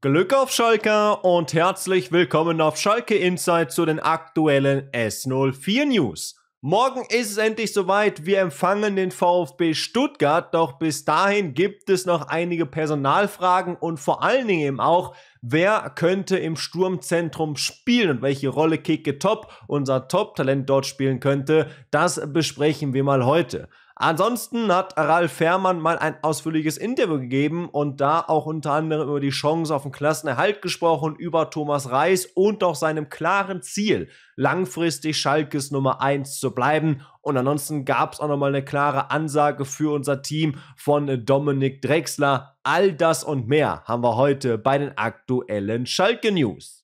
Glück auf Schalke und herzlich willkommen auf Schalke Insight zu den aktuellen S04 News. Morgen ist es endlich soweit, wir empfangen den VfB Stuttgart, doch bis dahin gibt es noch einige Personalfragen und vor allen Dingen eben auch, wer könnte im Sturmzentrum spielen und welche Rolle Kicke Top, unser Top-Talent dort spielen könnte, das besprechen wir mal heute. Ansonsten hat Ralf Fährmann mal ein ausführliches Interview gegeben und da auch unter anderem über die Chance auf den Klassenerhalt gesprochen, über Thomas Reis und auch seinem klaren Ziel, langfristig Schalkes Nummer 1 zu bleiben. Und ansonsten gab es auch nochmal eine klare Ansage für unser Team von Dominik Drexler. All das und mehr haben wir heute bei den aktuellen Schalke News.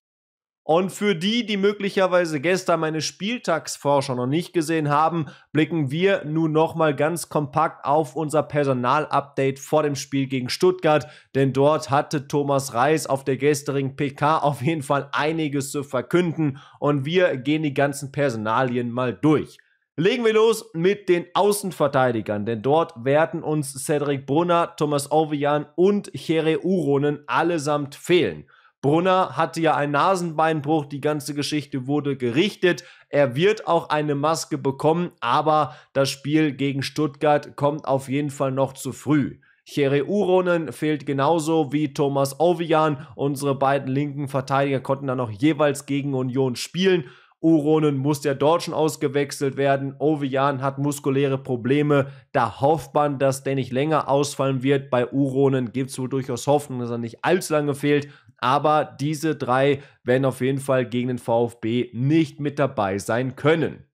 Und für die, die möglicherweise gestern meine Spieltagsforscher noch nicht gesehen haben, blicken wir nun nochmal ganz kompakt auf unser Personalupdate vor dem Spiel gegen Stuttgart. Denn dort hatte Thomas Reis auf der gestrigen PK auf jeden Fall einiges zu verkünden. Und wir gehen die ganzen Personalien mal durch. Legen wir los mit den Außenverteidigern, denn dort werden uns Cedric Brunner, Thomas Ovian und Chere Uronen allesamt fehlen. Brunner hatte ja einen Nasenbeinbruch, die ganze Geschichte wurde gerichtet. Er wird auch eine Maske bekommen, aber das Spiel gegen Stuttgart kommt auf jeden Fall noch zu früh. Chere Uronen fehlt genauso wie Thomas Ovian. Unsere beiden linken Verteidiger konnten dann noch jeweils gegen Union spielen. Uronen muss ja dort schon ausgewechselt werden. Ovian hat muskuläre Probleme. Da hofft man, dass der nicht länger ausfallen wird. Bei Uronen gibt es wohl durchaus Hoffnung, dass er nicht allzu lange fehlt aber diese drei werden auf jeden Fall gegen den VfB nicht mit dabei sein können.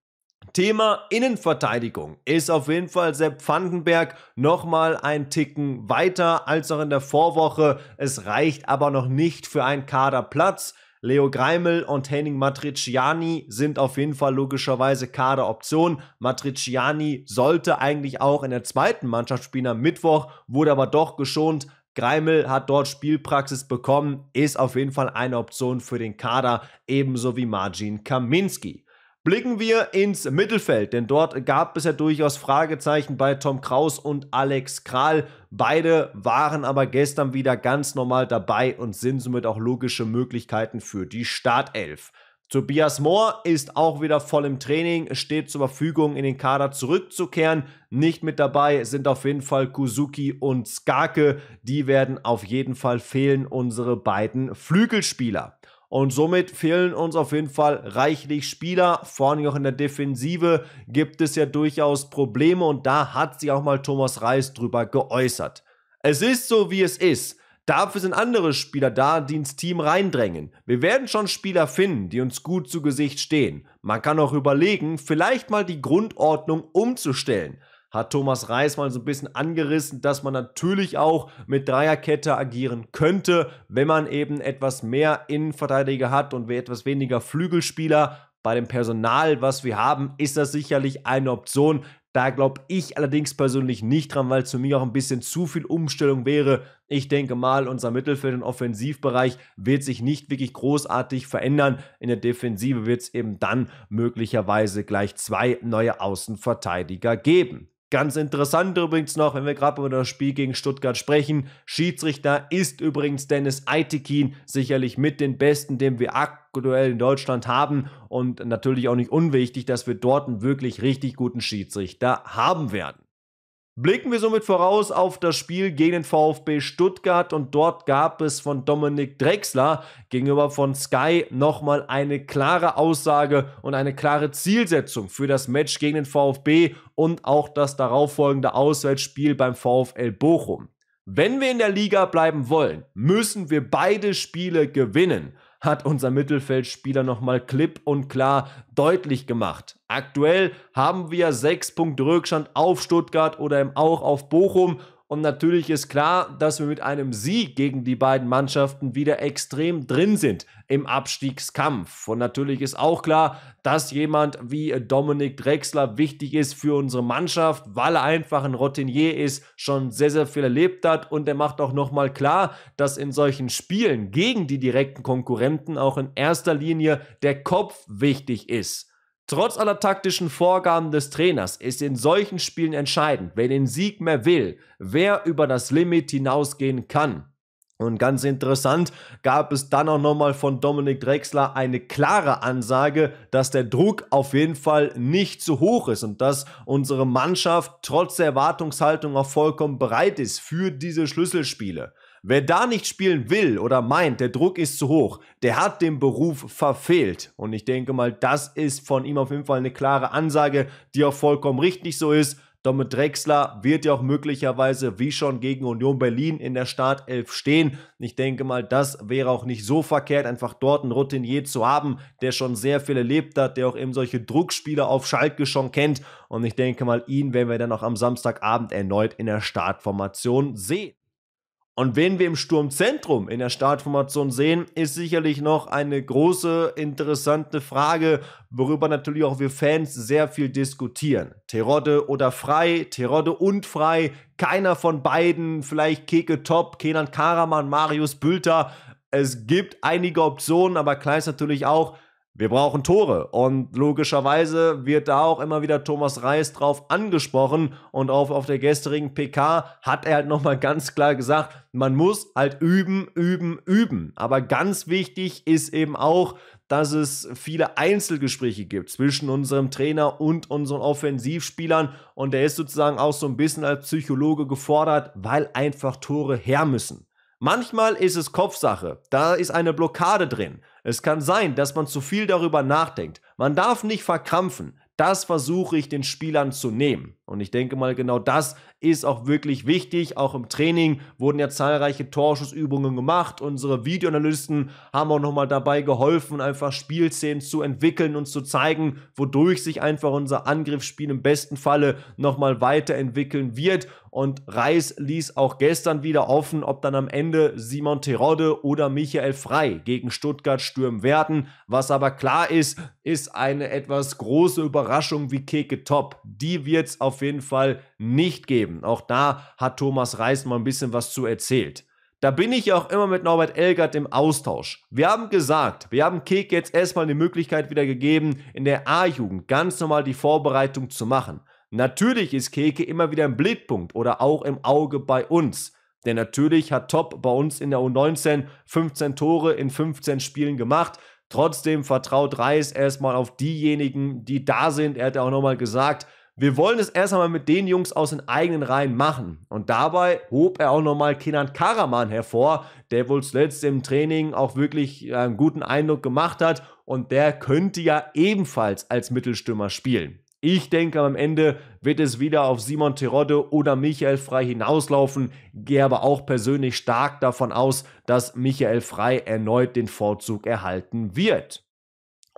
Thema Innenverteidigung ist auf jeden Fall Sepp Vandenberg nochmal ein Ticken weiter als auch in der Vorwoche. Es reicht aber noch nicht für einen Kaderplatz. Leo Greimel und Henning Matriciani sind auf jeden Fall logischerweise Kaderoptionen. Matriciani sollte eigentlich auch in der zweiten Mannschaft spielen am Mittwoch, wurde aber doch geschont, Greimel hat dort Spielpraxis bekommen, ist auf jeden Fall eine Option für den Kader, ebenso wie Margin Kaminski. Blicken wir ins Mittelfeld, denn dort gab es ja durchaus Fragezeichen bei Tom Kraus und Alex Kral. Beide waren aber gestern wieder ganz normal dabei und sind somit auch logische Möglichkeiten für die Startelf. Tobias Mohr ist auch wieder voll im Training, steht zur Verfügung, in den Kader zurückzukehren. Nicht mit dabei sind auf jeden Fall Kuzuki und Skake. Die werden auf jeden Fall fehlen, unsere beiden Flügelspieler. Und somit fehlen uns auf jeden Fall reichlich Spieler. Vorne auch in der Defensive gibt es ja durchaus Probleme und da hat sich auch mal Thomas Reis drüber geäußert. Es ist so, wie es ist. Dafür sind andere Spieler da, die ins Team reindrängen. Wir werden schon Spieler finden, die uns gut zu Gesicht stehen. Man kann auch überlegen, vielleicht mal die Grundordnung umzustellen. Hat Thomas Reis mal so ein bisschen angerissen, dass man natürlich auch mit Dreierkette agieren könnte, wenn man eben etwas mehr Innenverteidiger hat und etwas weniger Flügelspieler. Bei dem Personal, was wir haben, ist das sicherlich eine Option. Da glaube ich allerdings persönlich nicht dran, weil es für mich auch ein bisschen zu viel Umstellung wäre. Ich denke mal, unser Mittelfeld- und Offensivbereich wird sich nicht wirklich großartig verändern. In der Defensive wird es eben dann möglicherweise gleich zwei neue Außenverteidiger geben. Ganz interessant übrigens noch, wenn wir gerade über das Spiel gegen Stuttgart sprechen, Schiedsrichter ist übrigens Dennis Aitekin, sicherlich mit den Besten, den wir aktuell in Deutschland haben und natürlich auch nicht unwichtig, dass wir dort einen wirklich richtig guten Schiedsrichter haben werden. Blicken wir somit voraus auf das Spiel gegen den VfB Stuttgart und dort gab es von Dominik Drexler gegenüber von Sky nochmal eine klare Aussage und eine klare Zielsetzung für das Match gegen den VfB und auch das darauffolgende Auswärtsspiel beim VfL Bochum. Wenn wir in der Liga bleiben wollen, müssen wir beide Spiele gewinnen hat unser Mittelfeldspieler nochmal klipp und klar deutlich gemacht. Aktuell haben wir sechs Punkte Rückstand auf Stuttgart oder eben auch auf Bochum und natürlich ist klar, dass wir mit einem Sieg gegen die beiden Mannschaften wieder extrem drin sind im Abstiegskampf. Und natürlich ist auch klar, dass jemand wie Dominik Drexler wichtig ist für unsere Mannschaft, weil er einfach ein Routinier ist, schon sehr, sehr viel erlebt hat. Und er macht auch nochmal klar, dass in solchen Spielen gegen die direkten Konkurrenten auch in erster Linie der Kopf wichtig ist. Trotz aller taktischen Vorgaben des Trainers ist in solchen Spielen entscheidend, wer den Sieg mehr will, wer über das Limit hinausgehen kann. Und ganz interessant gab es dann auch nochmal von Dominik Drexler eine klare Ansage, dass der Druck auf jeden Fall nicht zu hoch ist und dass unsere Mannschaft trotz der Erwartungshaltung auch vollkommen bereit ist für diese Schlüsselspiele. Wer da nicht spielen will oder meint, der Druck ist zu hoch, der hat den Beruf verfehlt. Und ich denke mal, das ist von ihm auf jeden Fall eine klare Ansage, die auch vollkommen richtig so ist. Dominik Drexler wird ja auch möglicherweise wie schon gegen Union Berlin in der Startelf stehen. Ich denke mal, das wäre auch nicht so verkehrt, einfach dort einen Routinier zu haben, der schon sehr viel erlebt hat, der auch eben solche Druckspieler auf Schalke schon kennt. Und ich denke mal, ihn werden wir dann auch am Samstagabend erneut in der Startformation sehen. Und wen wir im Sturmzentrum in der Startformation sehen, ist sicherlich noch eine große, interessante Frage, worüber natürlich auch wir Fans sehr viel diskutieren. Terodde oder Frei, Terodde und Frei, keiner von beiden, vielleicht Keke Top, Kenan Karaman, Marius Bülter. Es gibt einige Optionen, aber klar ist natürlich auch, wir brauchen Tore. Und logischerweise wird da auch immer wieder Thomas Reis drauf angesprochen. Und auf, auf der gestrigen PK hat er halt nochmal ganz klar gesagt, man muss halt üben, üben, üben. Aber ganz wichtig ist eben auch, dass es viele Einzelgespräche gibt zwischen unserem Trainer und unseren Offensivspielern. Und er ist sozusagen auch so ein bisschen als Psychologe gefordert, weil einfach Tore her müssen. Manchmal ist es Kopfsache, da ist eine Blockade drin. Es kann sein, dass man zu viel darüber nachdenkt. Man darf nicht verkrampfen. Das versuche ich den Spielern zu nehmen. Und ich denke mal, genau das ist auch wirklich wichtig. Auch im Training wurden ja zahlreiche Torschussübungen gemacht. Unsere Videoanalysten haben auch nochmal dabei geholfen, einfach Spielszenen zu entwickeln und zu zeigen, wodurch sich einfach unser Angriffsspiel im besten Falle nochmal weiterentwickeln wird. Und Reis ließ auch gestern wieder offen, ob dann am Ende Simon Terodde oder Michael Frei gegen Stuttgart stürmen werden. Was aber klar ist, ist eine etwas große Überraschung wie Keke Top. Die wird es auf auf jeden Fall nicht geben. Auch da hat Thomas Reis mal ein bisschen was zu erzählt. Da bin ich auch immer mit Norbert Elgert im Austausch. Wir haben gesagt, wir haben Kek jetzt erstmal die Möglichkeit wieder gegeben, in der A-Jugend ganz normal die Vorbereitung zu machen. Natürlich ist Keke immer wieder im Blickpunkt oder auch im Auge bei uns. Denn natürlich hat Top bei uns in der U19 15 Tore in 15 Spielen gemacht. Trotzdem vertraut Reis erstmal auf diejenigen, die da sind. Er hat auch nochmal gesagt, wir wollen es erst einmal mit den Jungs aus den eigenen Reihen machen. Und dabei hob er auch nochmal Kenan Karaman hervor, der wohl zuletzt im Training auch wirklich äh, einen guten Eindruck gemacht hat. Und der könnte ja ebenfalls als Mittelstürmer spielen. Ich denke, am Ende wird es wieder auf Simon Terodde oder Michael Frei hinauslaufen, gehe aber auch persönlich stark davon aus, dass Michael Frei erneut den Vorzug erhalten wird.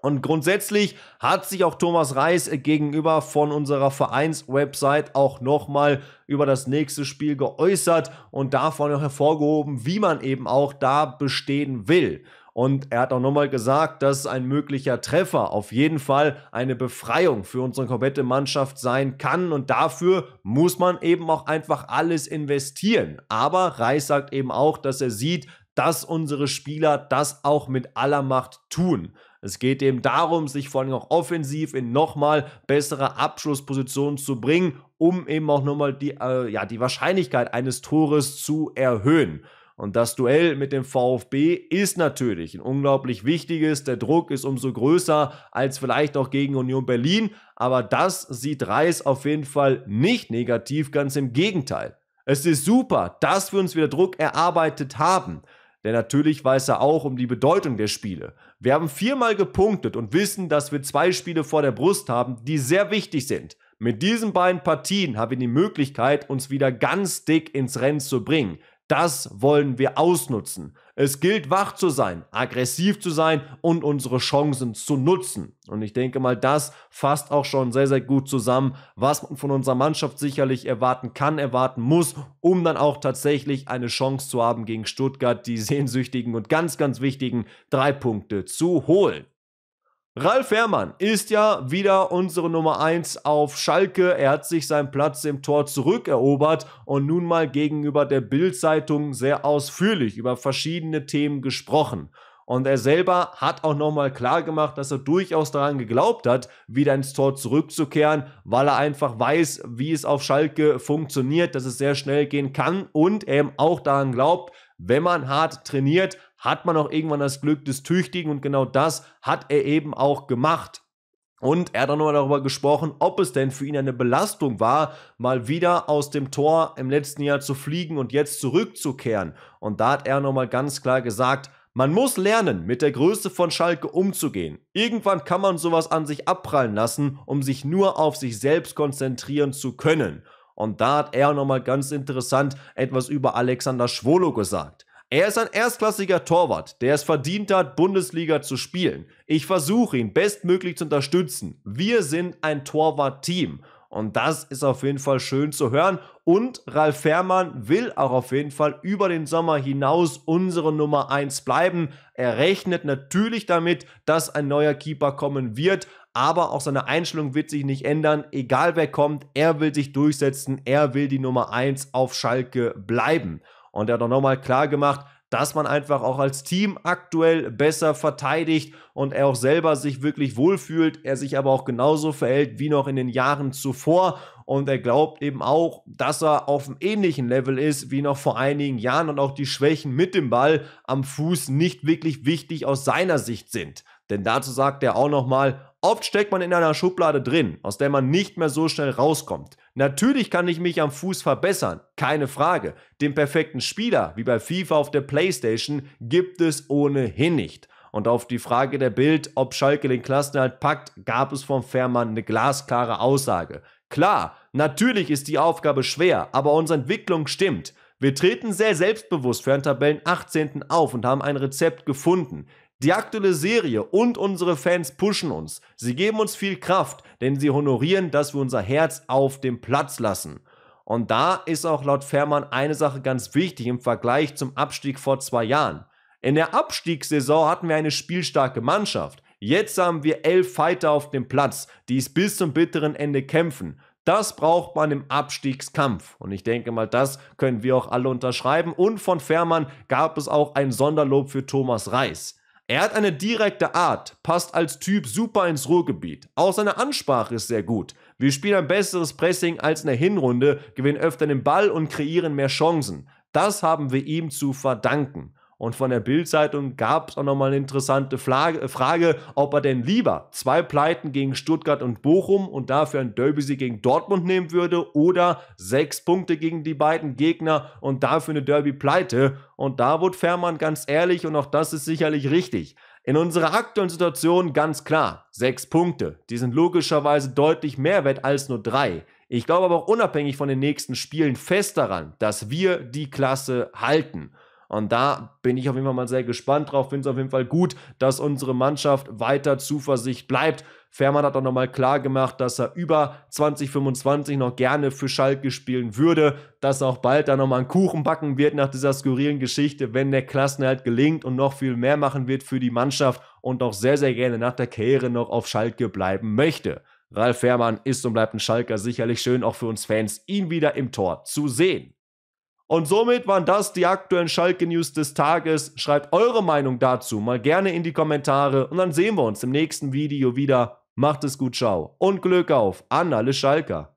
Und grundsätzlich hat sich auch Thomas Reis gegenüber von unserer Vereinswebsite auch nochmal über das nächste Spiel geäußert und davon auch hervorgehoben, wie man eben auch da bestehen will. Und er hat auch nochmal gesagt, dass ein möglicher Treffer auf jeden Fall eine Befreiung für unsere komplette Mannschaft sein kann. Und dafür muss man eben auch einfach alles investieren. Aber Reis sagt eben auch, dass er sieht, dass unsere Spieler das auch mit aller Macht tun. Es geht eben darum, sich vor allem auch offensiv in nochmal bessere Abschlusspositionen zu bringen, um eben auch nochmal die, äh, ja, die Wahrscheinlichkeit eines Tores zu erhöhen. Und das Duell mit dem VfB ist natürlich ein unglaublich wichtiges. Der Druck ist umso größer als vielleicht auch gegen Union Berlin. Aber das sieht Reis auf jeden Fall nicht negativ, ganz im Gegenteil. Es ist super, dass wir uns wieder Druck erarbeitet haben. Denn natürlich weiß er auch um die Bedeutung der Spiele. Wir haben viermal gepunktet und wissen, dass wir zwei Spiele vor der Brust haben, die sehr wichtig sind. Mit diesen beiden Partien haben wir die Möglichkeit, uns wieder ganz dick ins Rennen zu bringen. Das wollen wir ausnutzen. Es gilt wach zu sein, aggressiv zu sein und unsere Chancen zu nutzen. Und ich denke mal, das fasst auch schon sehr, sehr gut zusammen, was man von unserer Mannschaft sicherlich erwarten kann, erwarten muss, um dann auch tatsächlich eine Chance zu haben, gegen Stuttgart die sehnsüchtigen und ganz, ganz wichtigen drei Punkte zu holen. Ralf Herrmann ist ja wieder unsere Nummer 1 auf Schalke. Er hat sich seinen Platz im Tor zurückerobert und nun mal gegenüber der Bild-Zeitung sehr ausführlich über verschiedene Themen gesprochen. Und er selber hat auch nochmal klar gemacht, dass er durchaus daran geglaubt hat, wieder ins Tor zurückzukehren, weil er einfach weiß, wie es auf Schalke funktioniert, dass es sehr schnell gehen kann und eben auch daran glaubt, wenn man hart trainiert, hat man auch irgendwann das Glück des Tüchtigen und genau das hat er eben auch gemacht. Und er hat auch nochmal darüber gesprochen, ob es denn für ihn eine Belastung war, mal wieder aus dem Tor im letzten Jahr zu fliegen und jetzt zurückzukehren. Und da hat er nochmal ganz klar gesagt, man muss lernen, mit der Größe von Schalke umzugehen. Irgendwann kann man sowas an sich abprallen lassen, um sich nur auf sich selbst konzentrieren zu können. Und da hat er nochmal ganz interessant etwas über Alexander Schwolo gesagt. Er ist ein erstklassiger Torwart, der es verdient hat, Bundesliga zu spielen. Ich versuche ihn bestmöglich zu unterstützen. Wir sind ein Torwart-Team. Und das ist auf jeden Fall schön zu hören. Und Ralf Fährmann will auch auf jeden Fall über den Sommer hinaus unsere Nummer 1 bleiben. Er rechnet natürlich damit, dass ein neuer Keeper kommen wird. Aber auch seine Einstellung wird sich nicht ändern. Egal wer kommt, er will sich durchsetzen. Er will die Nummer 1 auf Schalke bleiben. Und er hat auch nochmal klar gemacht, dass man einfach auch als Team aktuell besser verteidigt und er auch selber sich wirklich wohlfühlt, er sich aber auch genauso verhält wie noch in den Jahren zuvor und er glaubt eben auch, dass er auf einem ähnlichen Level ist wie noch vor einigen Jahren und auch die Schwächen mit dem Ball am Fuß nicht wirklich wichtig aus seiner Sicht sind. Denn dazu sagt er auch nochmal, oft steckt man in einer Schublade drin, aus der man nicht mehr so schnell rauskommt. Natürlich kann ich mich am Fuß verbessern, keine Frage. Den perfekten Spieler, wie bei FIFA auf der Playstation, gibt es ohnehin nicht. Und auf die Frage der Bild, ob Schalke den Klassenerhalt packt, gab es vom Fährmann eine glasklare Aussage. Klar, natürlich ist die Aufgabe schwer, aber unsere Entwicklung stimmt. Wir treten sehr selbstbewusst für einen Tabellen 18. auf und haben ein Rezept gefunden. Die aktuelle Serie und unsere Fans pushen uns. Sie geben uns viel Kraft, denn sie honorieren, dass wir unser Herz auf dem Platz lassen. Und da ist auch laut Fährmann eine Sache ganz wichtig im Vergleich zum Abstieg vor zwei Jahren. In der Abstiegssaison hatten wir eine spielstarke Mannschaft. Jetzt haben wir elf Fighter auf dem Platz, die es bis zum bitteren Ende kämpfen. Das braucht man im Abstiegskampf. Und ich denke mal, das können wir auch alle unterschreiben. Und von Fährmann gab es auch ein Sonderlob für Thomas Reis. Er hat eine direkte Art, passt als Typ super ins Ruhrgebiet. Auch seine Ansprache ist sehr gut. Wir spielen ein besseres Pressing als in der Hinrunde, gewinnen öfter den Ball und kreieren mehr Chancen. Das haben wir ihm zu verdanken. Und von der Bild-Zeitung gab es auch nochmal eine interessante äh, Frage, ob er denn lieber zwei Pleiten gegen Stuttgart und Bochum und dafür ein Derby-Sieg gegen Dortmund nehmen würde oder sechs Punkte gegen die beiden Gegner und dafür eine Derby-Pleite. Und da wurde Fährmann ganz ehrlich und auch das ist sicherlich richtig. In unserer aktuellen Situation ganz klar, sechs Punkte, die sind logischerweise deutlich mehr wert als nur drei. Ich glaube aber auch unabhängig von den nächsten Spielen fest daran, dass wir die Klasse halten. Und da bin ich auf jeden Fall mal sehr gespannt drauf. Finde es auf jeden Fall gut, dass unsere Mannschaft weiter Zuversicht bleibt. Fährmann hat auch nochmal klar gemacht, dass er über 2025 noch gerne für Schalke spielen würde, dass er auch bald dann nochmal einen Kuchen backen wird nach dieser skurrilen Geschichte, wenn der Klassenerhalt gelingt und noch viel mehr machen wird für die Mannschaft und auch sehr, sehr gerne nach der Karriere noch auf Schalke bleiben möchte. Ralf Fährmann ist und bleibt ein Schalker, sicherlich schön auch für uns Fans, ihn wieder im Tor zu sehen. Und somit waren das die aktuellen Schalke News des Tages. Schreibt eure Meinung dazu mal gerne in die Kommentare und dann sehen wir uns im nächsten Video wieder. Macht es gut, ciao und Glück auf an alle Schalker.